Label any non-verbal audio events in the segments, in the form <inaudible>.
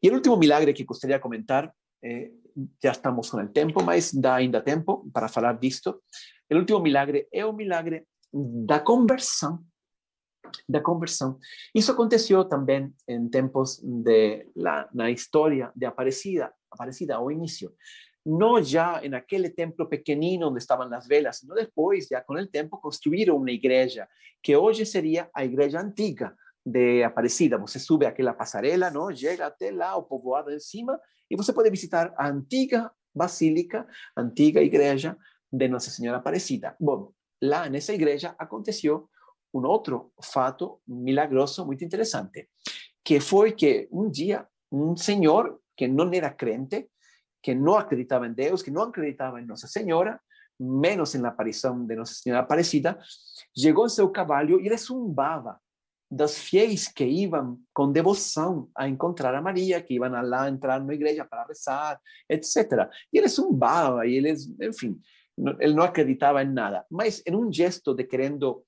Y el último milagre que gustaría comentar, eh, ya estamos con el tiempo, más da ainda tiempo para falar esto. El último milagre es o milagre da conversão. Da conversão. Isso aconteceu también en tempos de, la, historia de Aparecida, Aparecida o Inicio. no ya en aquel templo pequeñino donde estaban las velas, sino después, ya con el tiempo, construyeron una iglesia que hoy sería la iglesia antiga de Aparecida. Você pues, sube a pasarela, pasarela, chega até lá, o povoado encima, y usted pues, puede visitar a antiga basílica, antigua antiga igreja de Nossa Senhora Aparecida. la lá esa igreja aconteció un otro fato milagroso muy interesante, que fue que un día un señor que no era crente, que no acreditaba en Dios, que no acreditaba en Nuestra Señora, menos en la aparición de Nossa Senhora Aparecida, llegó en su caballo y ele zumbaba das fiéis que iam com devoção a encontrar a Maria, que iam lá entrar na igreja para rezar, etc. E ele zumbava, e eles, enfim, ele não acreditava em nada, mas em um gesto de querendo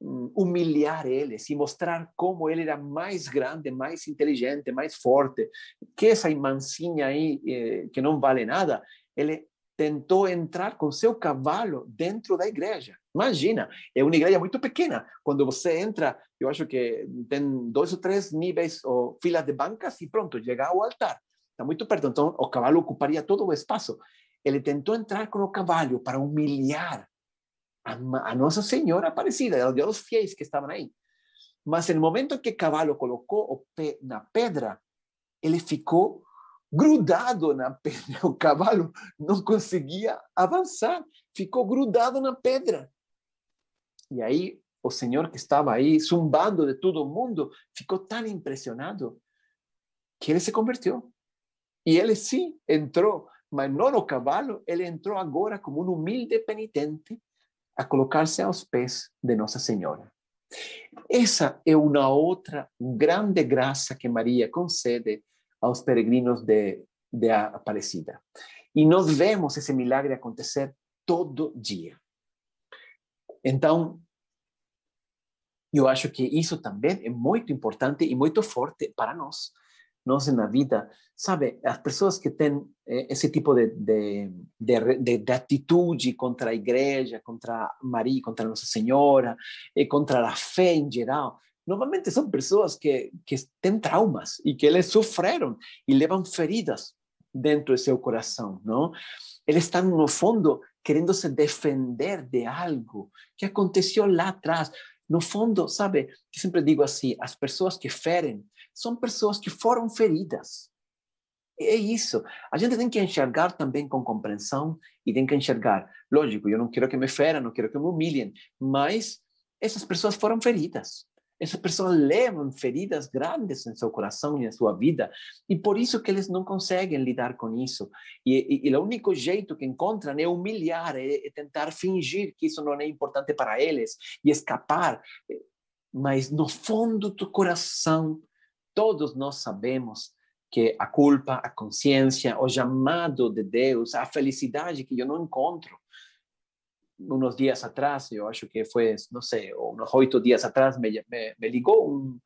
mm, humilhar eles e mostrar como ele era mais grande, mais inteligente, mais forte, que essa irmãzinha aí, eh, que não vale nada, ele intentó entrar con su caballo dentro de la iglesia. Imagina, es una igreja muy pequeña. Cuando você entra, yo acho que tem dos o tres níveis o filas de bancas y e pronto, llega al altar. Está muy perto, entonces o caballo ocuparía todo el espacio. Ele intentó entrar con el caballo para humillar a, Nuestra Señora Aparecida, a los fieles que estaban ahí. Mas el momento que el caballo colocó o pé na pedra, ele ficou grudado na pedra. <laughs> O cavalo não conseguia avançar, ficou grudado na pedra. E aí o senhor que estava aí zumbando de todo mundo ficou tão impressionado que ele se converteu. E ele sim entrou, mas não no cavalo, ele entrou agora como um humilde penitente a colocar-se aos pés de Nossa Senhora. Essa é uma outra grande graça que Maria concede a los peregrinos de, de Aparecida. Y nos vemos ese milagre acontecer todo día. Entonces, yo acho que eso también es muy importante y muy fuerte para nosotros en la vida, sabe, Las personas que tienen eh, ese tipo de, de, de, de contra a igreja, contra María, contra Nuestra Señora, eh, contra la fe en geral, Normalmente são pessoas que, que têm traumas e que eles sofreram e levam feridas dentro do seu coração, não? Eles estão, no fundo, querendo se defender de algo que aconteceu lá atrás. No fundo, sabe, eu sempre digo assim, as pessoas que ferem são pessoas que foram feridas. É isso. A gente tem que enxergar também com compreensão e tem que enxergar. Lógico, eu não quero que me feram, não quero que me humilhem, mas essas pessoas foram feridas. Essas pessoas levam feridas grandes em seu coração e em sua vida, e por isso que eles não conseguem lidar com isso. E, e, e o único jeito que encontram é humilhar, é, é tentar fingir que isso não é importante para eles e escapar. Mas no fundo do coração, todos nós sabemos que a culpa, a consciência, o chamado de Deus, a felicidade que eu não encontro, unos días atrás, yo acho que fue, no sé, unos ocho días atrás, me, me, ligó un,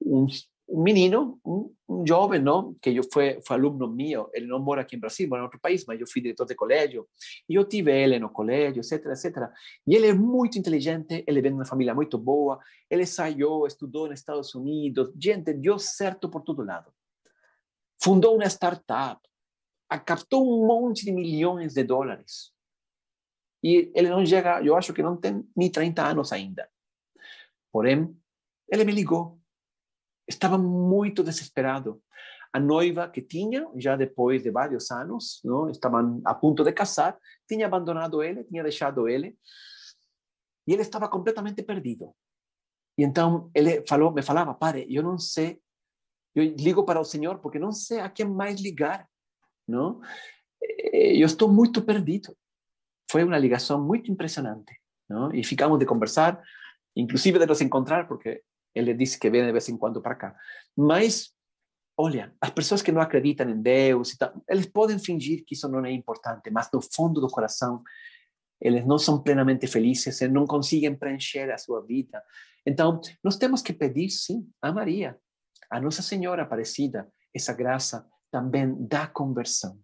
un, un menino, un, joven, ¿no? Que yo fue, fue alumno mío, él no mora aquí en Brasil, mora en otro país, pero yo fui director de colegio, y yo tive él en el colegio, etcétera, etcétera. Y él es muy inteligente, él vive de una familia muy boa, él ensayó, estudió en Estados Unidos, gente, dio certo por todo lado. Fundó una startup, captó un monte de millones de dólares E ele não chega, eu acho que não tem nem 30 anos ainda. Porém, ele me ligou. Estava muito desesperado. A noiva que tinha, já depois de vários anos, não, estavam a ponto de casar, tinha abandonado ele, tinha deixado ele. E ele estava completamente perdido. E então ele falou, me falava, pare, eu não sei, eu ligo para o Senhor porque não sei a quem mais ligar, não? Eh, eu estou muito perdido. fue una ligación muy impresionante, ¿no? Y ficamos de conversar, inclusive de nos encontrar, porque él le dice que viene de vez en cuando para acá, Mas, olha, las personas que no acreditan en Deus, ellos tal, fingir que eso no es importante, mas no fondo do corazón, ellos no son plenamente felices, no consiguen preencher a su vida. Entonces, nos tenemos que pedir, sí, a María, a Nuestra Señora Aparecida, esa gracia también da conversión.